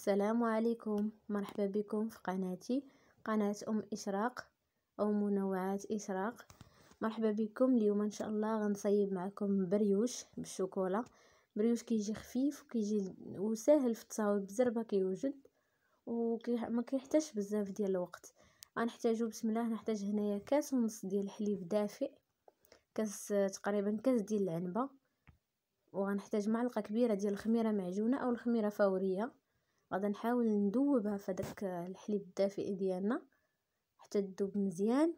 السلام عليكم مرحبا بكم في قناتي قناة أم إشراق أو منوعات إشراق مرحبا بكم اليوم إن شاء الله غنصيب معكم بريوش بالشوكولا بريوش كيجي خفيف وكيجي وسهل في التصاوب بزربة كيوجد وما كيحتاجش بزاف ديال الوقت غنحتاجو بسم الله نحتاج هنايا كاس ونص ديال الحليب دافئ كاس تقريبا كاس ديال العنبه وغنحتاج معلقه كبيره ديال الخميره معجونه او الخميره فوريه غادا نحاول ندوبها في داك الحليب الدافئ ديالنا حتى تذوب مزيان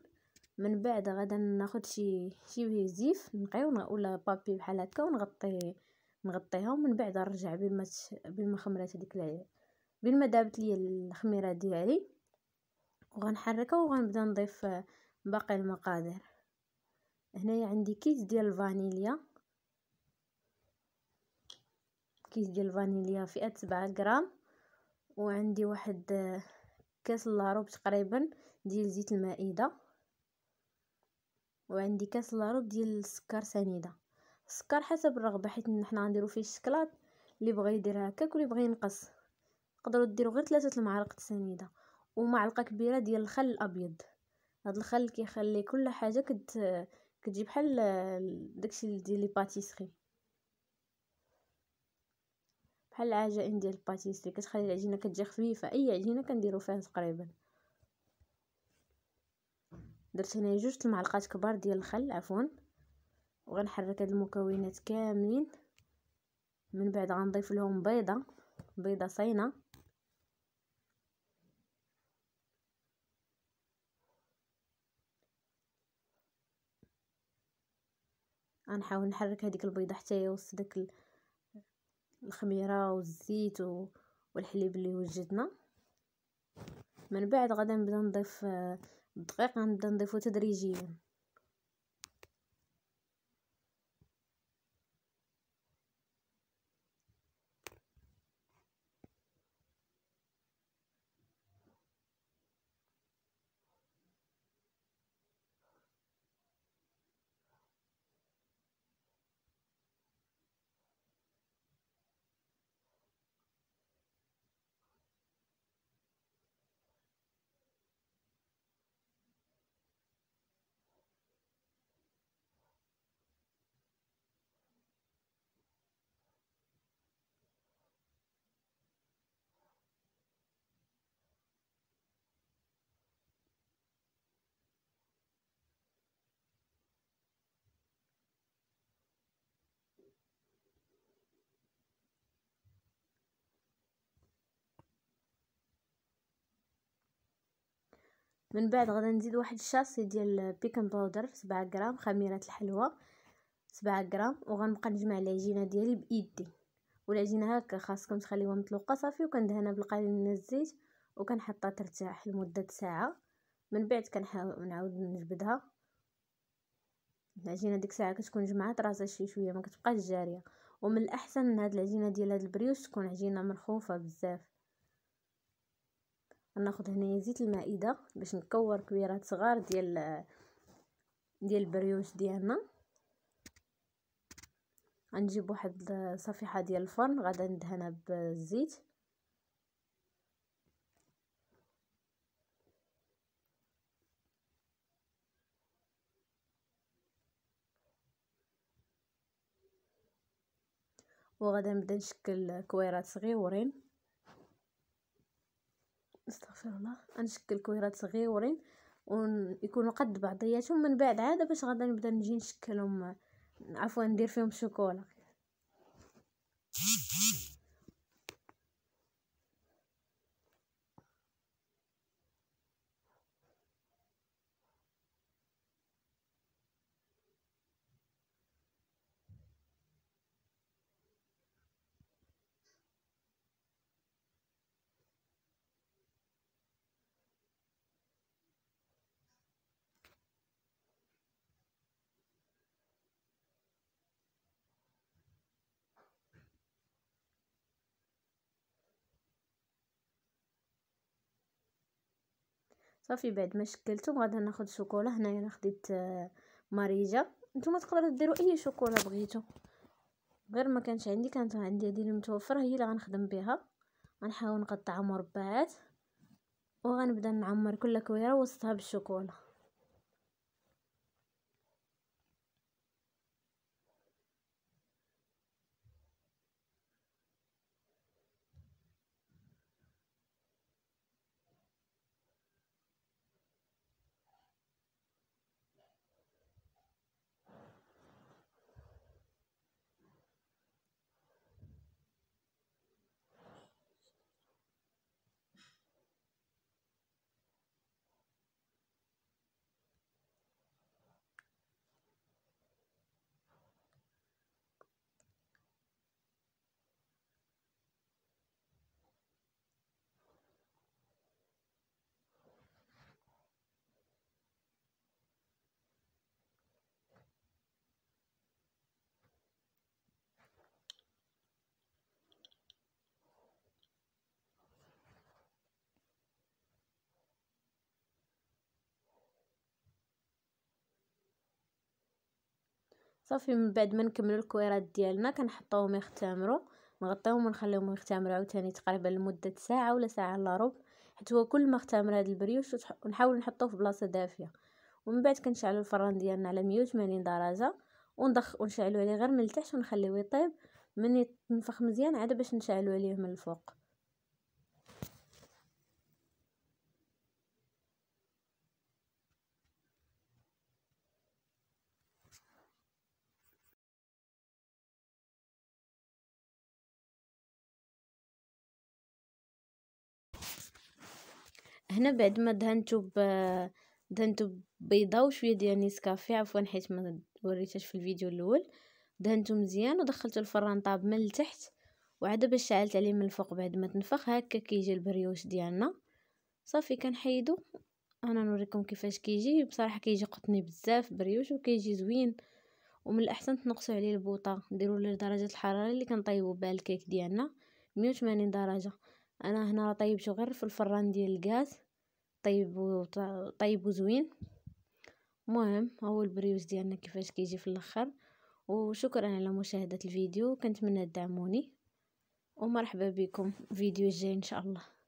من بعد غادا ناخذ شي شي زيف نقيو ولا بابي بحال هكا ونغطي نغطيها ومن بعد نرجع بين ما خمرات هذيك بين دابت لي الخميره ديالي وغنحركها وغنبدا نضيف باقي المقادير هنايا عندي كيس ديال الفانيليا كيس ديال الفانيليا فئه 7 غرام وعندي واحد آه، كاس لاروب تقريبا ديال زيت المائده وعندي كاس لاروب ديال السكر سنيده السكر حسب الرغبه حيت حنا غنديرو فيه الشكلاط اللي بغى يدير هكاك واللي بغى ينقص تقدروا ديروا غير ثلاثه المعالق السنيده ومعلقه كبيره ديال الخل الابيض هاد الخل كيخلي كل حاجه كت آه، كتجي بحال آه، داكشي ديال لي باتيسري بحال العجائن ديال الباتيسري كتخلي العجينه كتجي خفيفه اي عجينه كنديرو فيها تقريبا درت هنايا جوج المعلقات كبار ديال الخل عفوا وغنحرك هاد المكونات كاملين من بعد غنضيف لهم بيضه بيضه صينه غنحاول نحرك هذيك البيضه حتى يوصل داك الخميره والزيت والحليب اللي وجدنا من بعد غادي نبدا نضيف الدقيق آه، غنبدا نضيفو تدريجيا من بعد غدا نزيد واحد الشاصي ديال بيكن باودر سبعة 7 غرام خميره الحلوى 7 غرام وغنبقى نجمع العجينه ديالي بايدي والعجينه هكا خاصكم تخليوها مطلوقه صافي وكندهنها بالقليل من الزيت وكنحطها ترتاح لمده ساعه من بعد كنحاول نعاود نجبدها العجينه ديك الساعه كتكون جمعات راسها شي شويه ما كتبقاش جاريه ومن الاحسن ان هاد العجينه ديال هاد البريوش تكون عجينه مرخوفه بزاف وناخذ هنايا زيت المائده باش نكور كويرات صغار ديال ديال البريوش ديالنا غنجيب واحد صفيحه ديال الفرن غادا ندهنها بالزيت وغادا نبدا نشكل كويرات صغيورين استغفر الله غنشكل كويرات صغيورين ويكونوا قد بعضياتهم من بعد عاده باش غادا نبدا نجي نشكلهم عفوا ندير فيهم شوكولا صافي بعد ما شكلتهم غادا ناخد شوكولا هنايا انا خديت آه، ماريجا نتوما تقدروا ديروا اي شوكولا بغيتو غير ما كانش عندي كانت عندي هذه اللي متوفره هي اللي غنخدم بها غنحاول نقطعها مربعات وغنبدا نعمر كل كويره وسطها بالشوكولا صافي من بعد ما نكملوا الكويرات ديالنا كنحطوهم يختمروا نغطيهم ونخليهم يختمروا عاوتاني تقريبا لمده ساعه ولا ساعه الا ربع حيت هو كل ما اختمر هذا البريوش ونحاول نحطوه في بلاصه دافيه ومن بعد كنشعلوا الفران ديالنا على 180 درجه وندخ ونشعلوا عليه غير من التحت ونخليه يطيب من ينفخ مزيان عاد باش نشعلوا عليه من الفوق هنا بعد ما دهنتو ب دهنتو بيضه وشويه ديال نيسكافي عفوا حيت ما وريتهاش في الفيديو الاول دهنتو مزيان ودخلت الفران طاب من التحت وعاد باش شعلت عليه من الفوق بعد ما تنفخ هكا كيجي البريوش ديالنا صافي كنحيدو انا نوريكم كيفاش كيجي بصراحه كيجي قطني بزاف بريوش وكيجي زوين ومن الاحسن تنقصوا عليه البوطه نديروا له درجه الحراره اللي كنطيبوا بها الكيك ديالنا 180 درجه انا هنا طيب شو غير في الفران ديال الغاز طيب طيب وزوين مهم هو البريوش ديالنا كيفاش كيجي في الاخر وشكرا على مشاهده الفيديو كنتمنى تدعموني ومرحبا بكم فيديو الجاي ان شاء الله